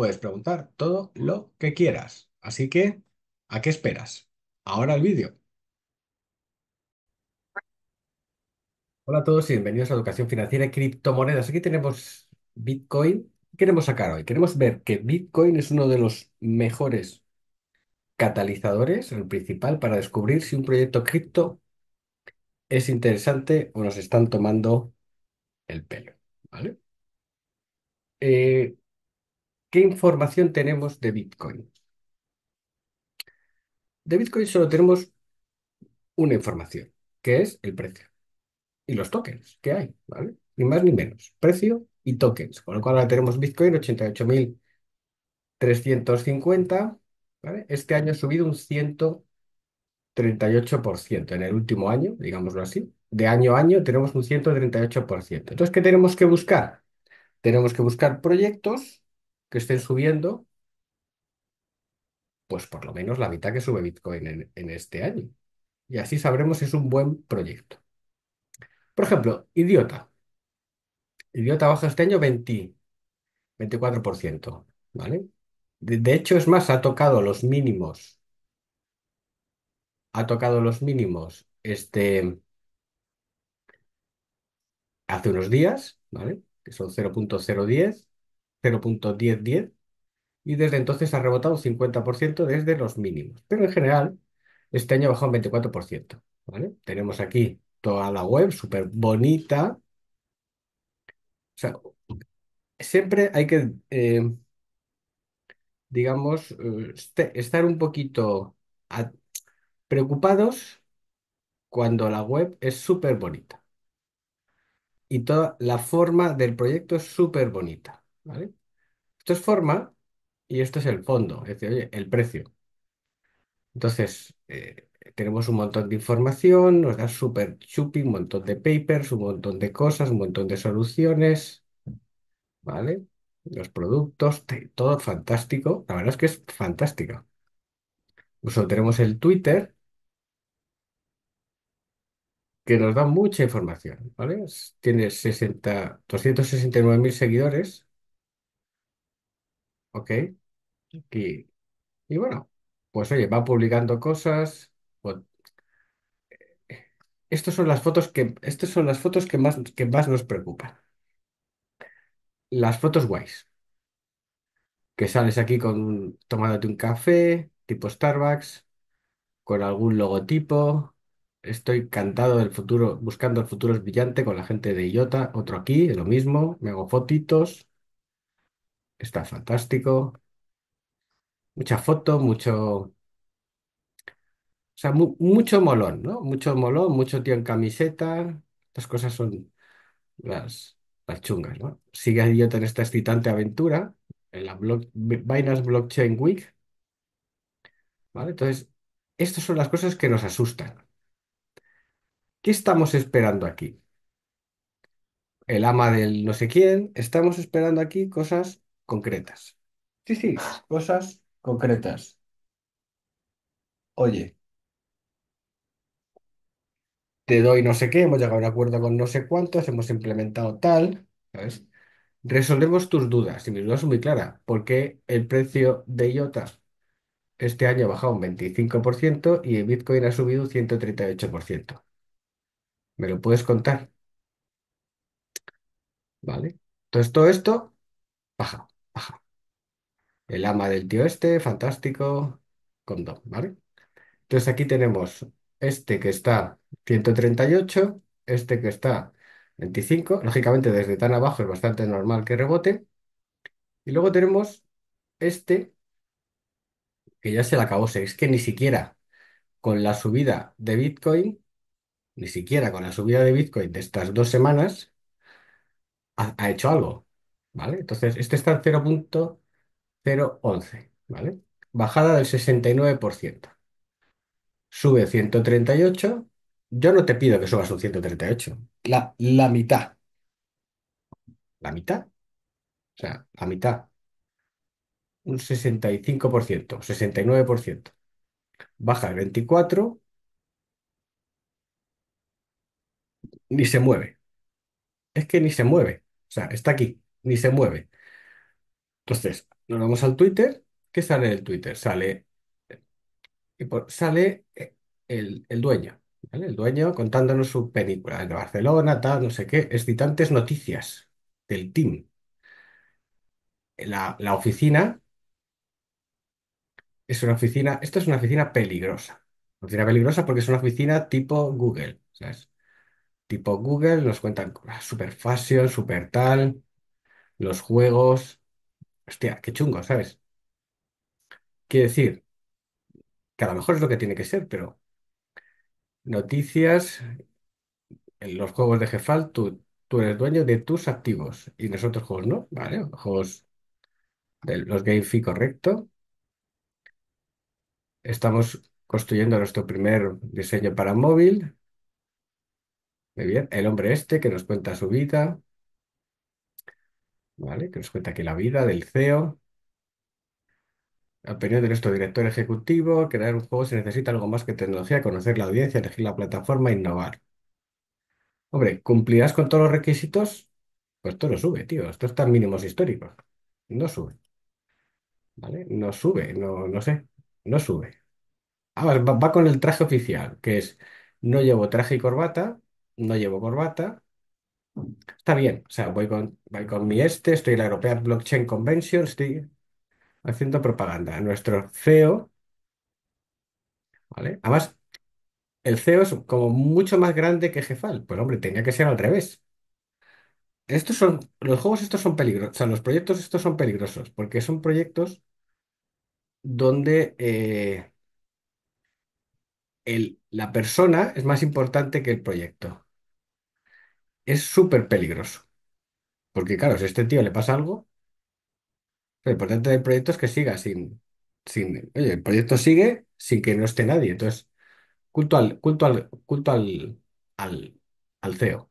puedes preguntar todo lo que quieras. Así que, ¿a qué esperas? Ahora el vídeo. Hola a todos y bienvenidos a Educación Financiera y Criptomonedas. Aquí tenemos Bitcoin. queremos sacar hoy? Queremos ver que Bitcoin es uno de los mejores catalizadores, el principal, para descubrir si un proyecto cripto es interesante o nos están tomando el pelo. ¿Vale? Eh, ¿qué información tenemos de Bitcoin? De Bitcoin solo tenemos una información, que es el precio y los tokens que hay, ¿vale? Ni más ni menos, precio y tokens. Con lo cual ahora tenemos Bitcoin 88.350, ¿vale? Este año ha subido un 138% en el último año, digámoslo así. De año a año tenemos un 138%. Entonces, ¿qué tenemos que buscar? Tenemos que buscar proyectos que estén subiendo, pues por lo menos la mitad que sube Bitcoin en, este año. Y así sabremos si es un buen proyecto. Por ejemplo, Idiota. Idiota baja este año 20, 24%, ¿vale? De, hecho, es más, ha tocado los mínimos. Ha tocado los mínimos este hace unos días, ¿vale? Que son 0.010 0.1010 y desde entonces ha rebotado un 50% desde los mínimos. Pero en general, este año bajó un 24%. ¿vale? Tenemos aquí toda la web súper bonita. O sea, siempre hay que, eh, digamos, eh, este, estar un poquito preocupados cuando la web es súper bonita. Y toda la forma del proyecto es súper bonita. ¿vale? Esto es forma y esto es el fondo, es decir, el precio. Entonces, eh, tenemos un montón de información, nos da súper chupi, un montón de papers, un montón de cosas, un montón de soluciones, ¿vale? Los productos, todo fantástico. La verdad es que es fantástica. Incluso tenemos el Twitter, que nos da mucha información, ¿vale? Tiene 269.000 seguidores Ok. Y, y bueno, pues oye, va publicando cosas. Pues, eh, estas son las fotos que, estas son las fotos que más, que más nos preocupan. Las fotos guays, que sales aquí con tomándote un café, tipo Starbucks, con algún logotipo. Estoy cantado del futuro, buscando el futuro es brillante con la gente de IOTA, otro aquí, lo mismo, me hago fotitos. Está fantástico. Mucha foto, mucho, o sea, mucho molón, ¿no? Mucho molón, mucho tío en camiseta. Estas cosas son las, chungas, ¿no? Sigue idiota en esta excitante aventura, en la Binance Blockchain Week, ¿vale? Entonces, estas son las cosas que nos asustan. ¿Qué estamos esperando aquí? El ama del no sé quién, estamos esperando aquí cosas concretas. Sí, sí, cosas concretas. Oye, te doy no sé qué, hemos llegado a un acuerdo con no sé cuántos, hemos implementado tal, ¿sabes? Resolvemos tus dudas. Y mis dudas son muy claras. Porque el precio de IOTA este año ha bajado un 25% y el Bitcoin ha subido un 138%? ¿Me lo puedes contar? ¿Vale? Entonces todo esto baja. Ajá. El ama del tío este, fantástico, con dos, ¿vale? Entonces aquí tenemos este que está 138, este que está 25. Lógicamente desde tan abajo es bastante normal que rebote. Y luego tenemos este que ya se le acabó. Es que ni siquiera con la subida de Bitcoin, ni siquiera con la subida de Bitcoin de estas dos semanas, ha hecho algo. Entonces, este está en 0.011, ¿vale? Bajada del 69%. Sube 138. Yo no te pido que subas un 138. La, la mitad. La mitad. O sea, la mitad. Un 65%, 69%. Baja el 24 ni se mueve. Es que ni se mueve. O sea, está aquí ni se mueve. Entonces, nos vamos al Twitter. ¿Qué sale del Twitter? Sale, y eh, por- sale eh, el, dueño, El dueño contándonos su película de Barcelona, tal, no sé qué. Excitantes noticias del team. La, oficina es una oficina, esto es una oficina peligrosa. Oficina peligrosa porque es una oficina tipo Google, ¿sabes? Tipo Google, nos cuentan super súper fashion, super tal los juegos. Hostia, qué chungo, ¿sabes? Quiero decir, que a lo mejor es lo que tiene que ser, pero noticias, en los juegos de Jefal, tú, eres dueño de tus activos y nosotros juegos no, ¿vale? Juegos de los GameFi correcto. Estamos construyendo nuestro primer diseño para móvil. Muy bien. El hombre este que nos cuenta su vida. ¿vale? Que nos cuenta que la vida del CEO, la opinión de nuestro director ejecutivo, crear un juego se necesita algo más que tecnología, conocer la audiencia, elegir la plataforma, innovar. Hombre, ¿cumplirás con todos los requisitos? Pues todo sube, tío. Esto está en mínimos históricos. No sube. ¿Vale? No sube, no, sé. No sube. Ah, va con el traje oficial, que es no llevo traje y corbata, no llevo corbata, Está bien, o sea, voy con, mi este, estoy en la European Blockchain Convention, estoy haciendo propaganda. Nuestro CEO, ¿vale? Además, el CEO es como mucho más grande que Jefal. Pues hombre, tenía que ser al revés. Estos son, los juegos estos son peligrosos, o sea, los proyectos estos son peligrosos, porque son proyectos donde eh, el- la persona es más importante que el proyecto. Es súper peligroso. Porque claro, si a este tío le pasa algo, lo importante del proyecto es que siga sin, el proyecto sigue sin que no esté nadie. Entonces, culto al, culto al, culto al, al, CEO,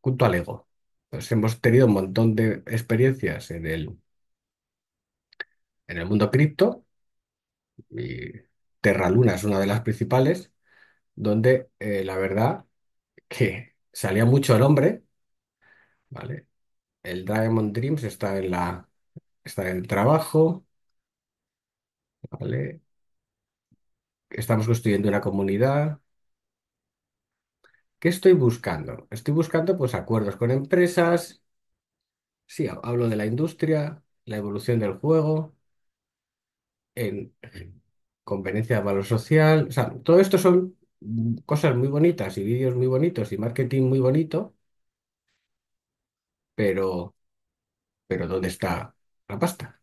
culto al ego. Entonces, pues hemos tenido un montón de experiencias en el, en el mundo cripto y Terra Luna es una de las principales, donde eh, la verdad... que Salía mucho el hombre, ¿vale? El Diamond Dreams está en la, está en el trabajo, ¿vale? Estamos construyendo una comunidad. ¿Qué estoy buscando? Estoy buscando pues acuerdos con empresas. Sí, hablo de la industria, la evolución del juego, en conveniencia de valor social. O sea, todo esto son cosas muy bonitas y vídeos muy bonitos y marketing muy bonito, pero, pero ¿dónde está la pasta?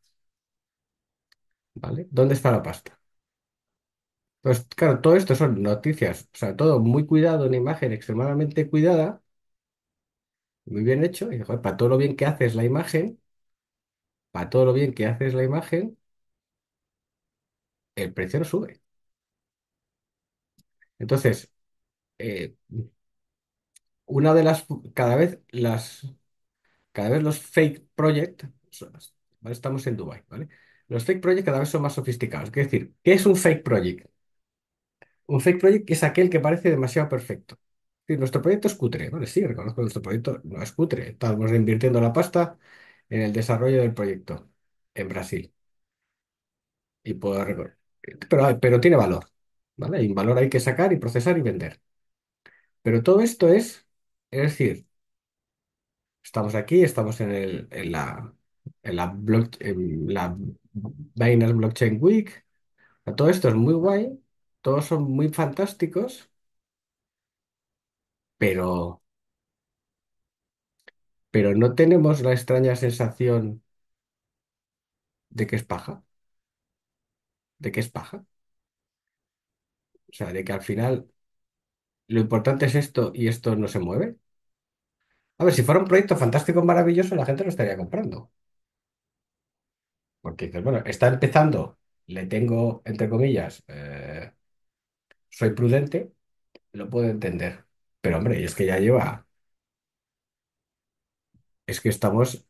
¿Vale? ¿Dónde está la pasta? entonces pues, claro, todo esto son noticias, o sea, todo muy cuidado, una imagen extremadamente cuidada, muy bien hecho, y para todo lo bien que haces la imagen, para todo lo bien que haces la imagen, el precio no sube. Entonces, eh, una de las, cada vez las, cada vez los fake project, ¿vale? estamos en Dubai, ¿vale? Los fake project cada vez son más sofisticados. Es decir, ¿qué es un fake project? Un fake project es aquel que parece demasiado perfecto. nuestro proyecto es cutre, ¿vale? Sí, reconozco que nuestro proyecto no es cutre. Estamos invirtiendo la pasta en el desarrollo del proyecto en Brasil. Y puedo pero tiene valor. ¿vale? Hay un valor hay que sacar y procesar y vender. Pero todo esto es, es decir, estamos aquí, estamos en, el, en la, en la, la Binance Blockchain Week. todo esto es muy guay, todos son muy fantásticos, pero, pero no tenemos la extraña sensación de que es paja, de que es paja. O sea, de que al final lo importante es esto y esto no se mueve. A ver, si fuera un proyecto fantástico, maravilloso, la gente lo estaría comprando. Porque dices, bueno, está empezando, le tengo, entre comillas, eh, soy prudente, lo puedo entender. Pero hombre, es que ya lleva, es que estamos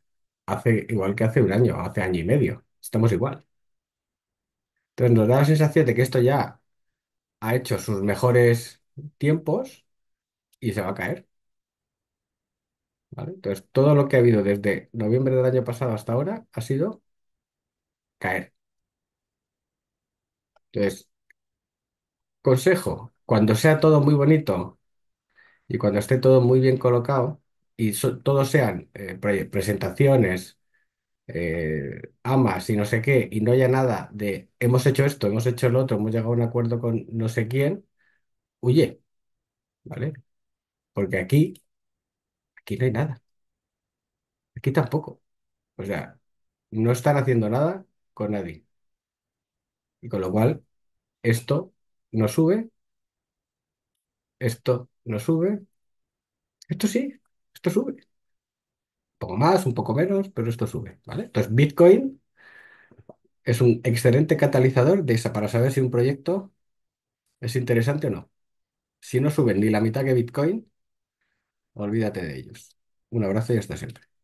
hace igual que hace un año, hace año y medio, estamos igual. Entonces nos da la sensación de que esto ya ha hecho sus mejores tiempos y se va a caer, Entonces, todo lo que ha habido desde noviembre del año pasado hasta ahora ha sido caer. Entonces, consejo, cuando sea todo muy bonito y cuando esté todo muy bien colocado y todos sean eh, presentaciones, eh, amas y no sé qué, y no haya nada de hemos hecho esto, hemos hecho lo otro, hemos llegado a un acuerdo con no sé quién, huye, ¿vale? Porque aquí, aquí no hay nada, aquí tampoco. O sea, no están haciendo nada con nadie. Y con lo cual, esto no sube, esto no sube, esto sí, esto sube poco más, un poco menos, pero esto sube, ¿vale? Entonces, Bitcoin es un excelente catalizador de para saber si un proyecto es interesante o no. Si no suben ni la mitad que Bitcoin, olvídate de ellos. Un abrazo y hasta siempre.